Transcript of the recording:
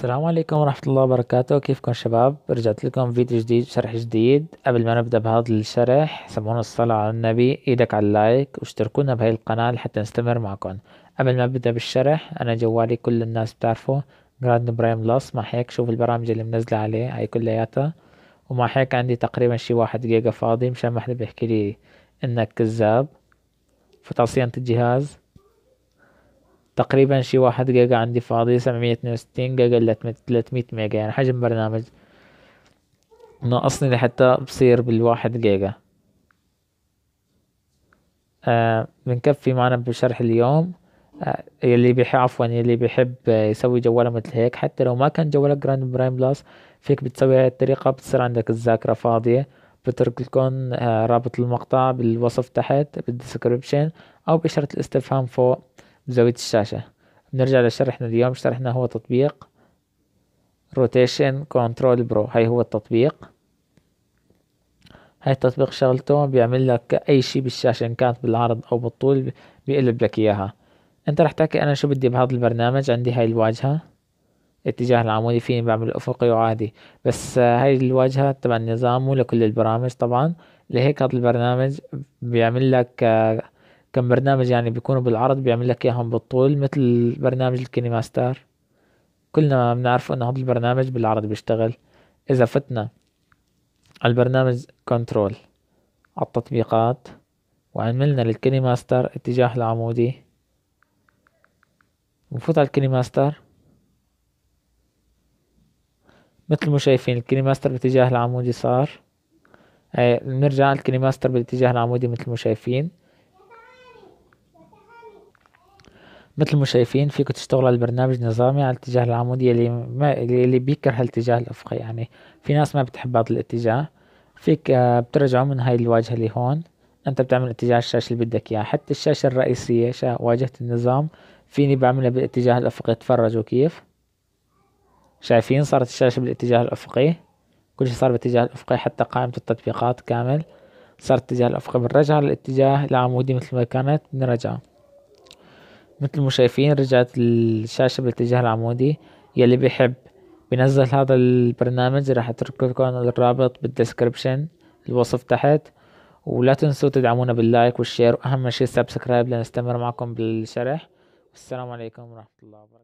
السلام عليكم ورحمة الله وبركاته كيفكم شباب رجعت لكم فيديو جديد شرح جديد قبل ما نبدأ بهذا الشرح سمعونا الصلاة على النبي ايدك على اللايك واشتركونا بهاي القناة لحتى نستمر معكم قبل ما نبدا بالشرح انا جوالي كل الناس بتعرفه جراند برايم لص مع هيك شوف البرامج اللي منزلة عليه هاي كلياتها ومع هيك عندي تقريبا شي واحد جيجا فاضي مشان ما حدا بيحكي لي انك كذاب فتصينة الجهاز تقريبا شي واحد جيجا عندي فاضي سبعمية اثنين وستين جيجا لتلاتمية ميجا يعني حجم برنامج ناقصني لحتى بصير بالواحد جيجا آه بنكفي معنا بشرح اليوم آه يلي بيحب عفوا يلي بيحب يسوي جواله مثل هيك حتى لو ما كان جوالك جراند برايم بلس فيك بتسوي هاي الطريقة بتصير عندك الذاكرة فاضية بترك لكم آه رابط المقطع بالوصف تحت بالدسكربشن أو بإشارة الاستفهام فوق زاوية الشاشة بنرجع لشرحنا اليوم شرحنا هو تطبيق روتيشن كنترول برو هاي هو التطبيق هاي التطبيق شغلته بيعمل لك اي شي بالشاشة ان كانت بالعرض او بالطول بيقلب لك اياها انت رح تحكي انا شو بدي بهذا البرنامج عندي هاي الواجهة اتجاه العمودي فيني بعمل افقي وعادي بس آه، هاي الواجهة تبع النظام مو لكل البرامج طبعا لهيك هذا البرنامج بيعمل لك آه، كم برنامج يعني بيكونوا بالعرض بيعمل لك اياهم بالطول مثل برنامج الكيني ماستر كلنا بنعرف انه هذا البرنامج بالعرض بيشتغل اذا فتنا البرنامج كنترول على التطبيقات وعملنا للكيني ماستر اتجاه العمودي بنفوت على الكيني ماستر مثل ما شايفين الكيني ماستر باتجاه العمودي صار إيه، بنرجع الكيني ماستر بالاتجاه العمودي مثل ما شايفين مثل ما شايفين فيكم تشتغلوا على البرنامج نظامي على الاتجاه العمودي اللي ما اللي بيكره الاتجاه الافقي يعني في ناس ما بتحب هذا الاتجاه فيك آه، بترجعوا من هاي الواجهة اللي هون انت بتعمل اتجاه الشاشة اللي بدك اياه حتى الشاشة الرئيسية واجهة النظام فيني بعملها بالاتجاه الافقي تفرجوا كيف شايفين صارت الشاشة بالاتجاه الافقي كل شيء صار باتجاه الافقي حتى قائمة التطبيقات كامل صار الاتجاه الافقي بالرجعه للاتجاه العمودي مثل ما كانت بنرجعه مثل ما شايفين رجعت الشاشة بالاتجاه العمودي يلي بيحب بنزل هذا البرنامج راح اترك لكم الرابط بالدسكربشن الوصف تحت ولا تنسوا تدعمونا باللايك والشير واهم شي سبسكرايب لنستمر معكم بالشرح والسلام عليكم ورحمة الله وبركاته